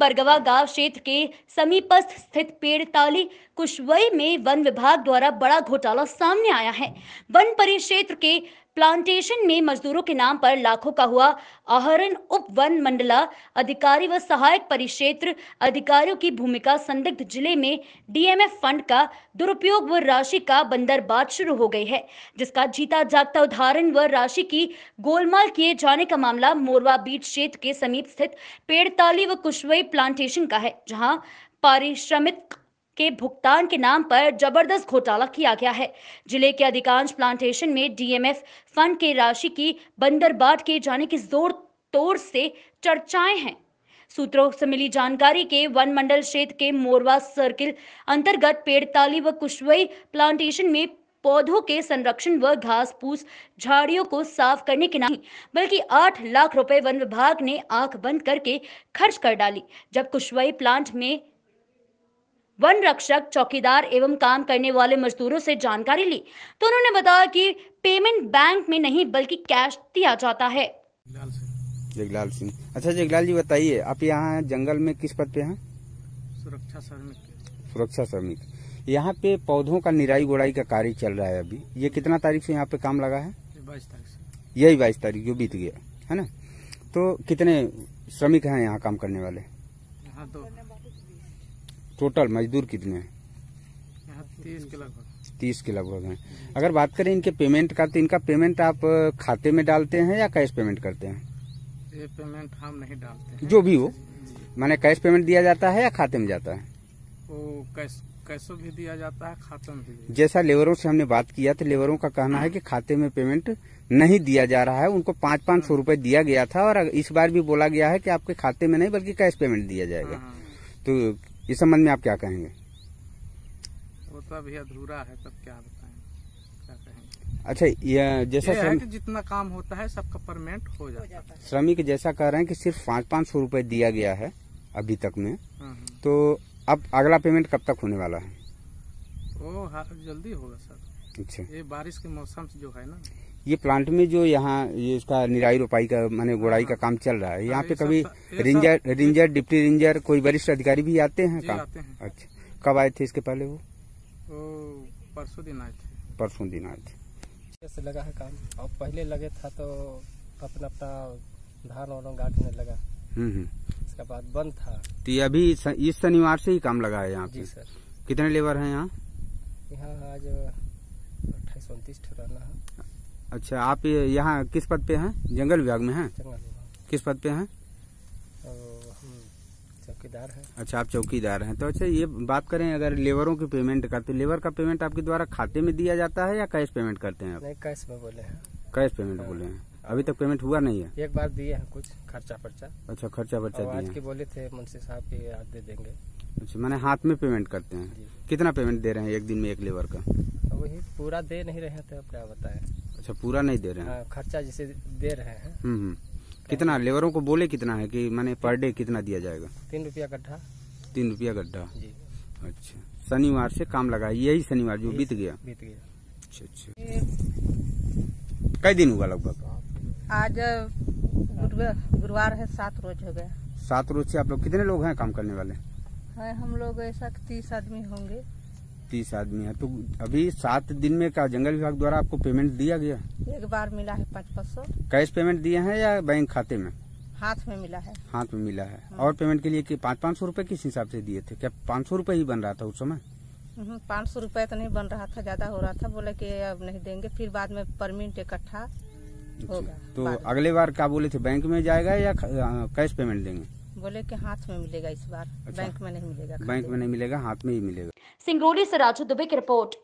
बरगवा गांव क्षेत्र के समीपस्थ स्थित पेड़ ताली कुशवई में वन विभाग द्वारा बड़ा घोटाला सामने आया है वन परिक्षेत्र के प्लांटेशन में मजदूरों के नाम पर लाखों का हुआ आहरण उप वन मंडला अधिकारी व सहायक परिक्षेत्र अधिकारियों की भूमिका संदिग्ध जिले में डीएमएफ फंड का दुरुपयोग व राशि का बंदरबाट शुरू हो गई है जिसका जीता जागता उदाहरण व राशि की गोलमाल किए जाने का मामला मोरवा बीच क्षेत्र के समीप स्थित पेड़ताली व कुशवई प्लांटेशन का है जहाँ पारिश्रमिक के भुगतान के नाम पर जबरदस्त घोटाला किया गया है जिले के अधिकांश प्लांटेशन में डीएमएफ फंड के राशि की बंदरबाट किए जाने की जोर तोड़ से चर्चाएं हैं सूत्रों से मिली जानकारी के वन मंडल क्षेत्र के मोरवा सर्किल अंतर्गत पेड़ताली व कुशवई प्लांटेशन में पौधों के संरक्षण व घास फूस झाड़ियों को साफ करने के नहीं बल्कि आठ लाख रुपए वन विभाग ने आंख बंद करके खर्च कर डाली जब कुशवई प्लांट में वन रक्षक चौकीदार एवं काम करने वाले मजदूरों से जानकारी ली तो उन्होंने बताया कि पेमेंट बैंक में नहीं बल्कि कैश दिया जाता है जगलाल सिंह अच्छा जगलाल जी बताइए आप यहाँ जंगल में किस पद पे हैं सुरक्षा श्रमिक सुरक्षा श्रमिक यहाँ पे पौधों का निराई गोड़ाई का कार्य चल रहा है अभी ये कितना तारीख से यहाँ पे काम लगा है बाईस तारीख यही बाईस तारीख जो बीत गया है ना तो कितने श्रमिक हैं यहाँ काम करने वाले यहाँ तो टोटल मजदूर कितने हैं तीस के लगभग हैं अगर बात करें इनके पेमेंट का तो इनका पेमेंट आप खाते में डालते हैं या कैश पेमेंट करते हैं ये पेमेंट हम नहीं डालते हैं। जो भी हो माने कैश पेमेंट दिया जाता है या खाते में जाता है वो कैश भी दिया जाता है खाते में भी जैसा लेबरों से हमने बात किया तो लेबरों का कहना है कि खाते में पेमेंट नहीं दिया जा रहा है उनको पाँच पाँच सौ रूपये दिया गया था और इस बार भी बोला गया है कि आपके खाते में नहीं बल्कि कैश पेमेंट दिया जाएगा हाँ, हाँ। तो इस संबंध में आप क्या कहेंगे वो तो अभी अधूरा है तब क्या क्या अच्छा ये जैसा ये है कि जितना काम होता है सबका परमानेंट हो जाता है श्रमिक जैसा कह रहे हैं कि सिर्फ पाँच पाँच सौ रूपये दिया गया है अभी तक में हाँ, हाँ। तो अब अगला पेमेंट कब तक होने वाला है वो जल्दी होगा सर अच्छा ये बारिश के मौसम जो है ना ये प्लांट में जो यहाँ ये इसका निराई रोपाई का माने गोड़ाई का काम चल रहा है यहाँ पे कभी रेंजर रेंजर डिप्टी रेंजर कोई वरिष्ठ अधिकारी भी आते हैं काम अच्छा कब आए थे इसके पहले वो परसों दिन आए थे परसों दिन आए थे से लगा है काम और पहले लगे था तो अपना अपना धान और गाटने लगा हम्म, हम्म। इसका बाद बंद था तो अभी इस शनिवार से ही काम लगा है यहाँ पे कितने लेबर है यहाँ यहाँ आज अट्ठाईस उनतीस ठुराना है अच्छा आप यहाँ किस पद पे हैं जंगल विभाग में हैं किस पद पे हैं चौकीदार हैं अच्छा आप चौकीदार हैं तो अच्छा ये बात करें अगर लेबरों की पेमेंट करते लेबर का पेमेंट आपके द्वारा खाते में दिया जाता है या कैश पेमेंट करते हैं आप कैश में बोले हैं कैश पेमेंट बोले हैं अभी तक पेमेंट हुआ नहीं है एक बार दिए हैं कुछ खर्चा पर्चा अच्छा खर्चा पर्चा आज के बोले थे मुंशी साहब की आज दे देंगे अच्छा मैंने हाथ में पेमेंट करते हैं कितना पेमेंट दे रहे हैं एक दिन में एक लेबर का वही पूरा दे नहीं रहे थे तो अब क्या बताएं अच्छा पूरा नहीं दे रहे हैं हाँ, खर्चा जैसे दे रहे हैं हम्म, हम्म। कितना लेबरों को बोले कितना है कि मैंने पर डे कितना दिया जाएगा तीन रुपया गड्ढा तीन रुपया गड्ढा अच्छा शनिवार से काम लगा यही शनिवार जो बीत गया बीत गया अच्छा अच्छा कई दिन हुआ लगभग आज गुरुवार है सात रोज हो गया सात रोज से आप लोग कितने लोग हैं काम करने वाले हैं हम लोग ऐसा तीस आदमी होंगे तीस आदमी है तो अभी सात दिन में का जंगल विभाग द्वारा आपको पेमेंट दिया गया एक बार मिला है पाँच पाँच सौ कैश पेमेंट दिया है या बैंक खाते में हाथ में मिला है हाथ में मिला है हाँ। और पेमेंट के लिए कि पाँच पाँच सौ रूपये किस हिसाब से दिए थे क्या पाँच सौ रूपये ही बन रहा था उस समय हम्म, पाँच सौ रूपये तो नहीं बन रहा था ज्यादा हो रहा था बोले की अब नहीं देंगे फिर बाद में परमिट इकट्ठा अच्छा, होगा तो अगले बार क्या बोले थे बैंक में जाएगा या कैश पेमेंट देंगे बोले कि हाथ में मिलेगा इस बार अच्छा, बैंक में नहीं मिलेगा बैंक में नहीं मिलेगा हाथ में ही मिलेगा सिंगरौली से राजू दुबे की रिपोर्ट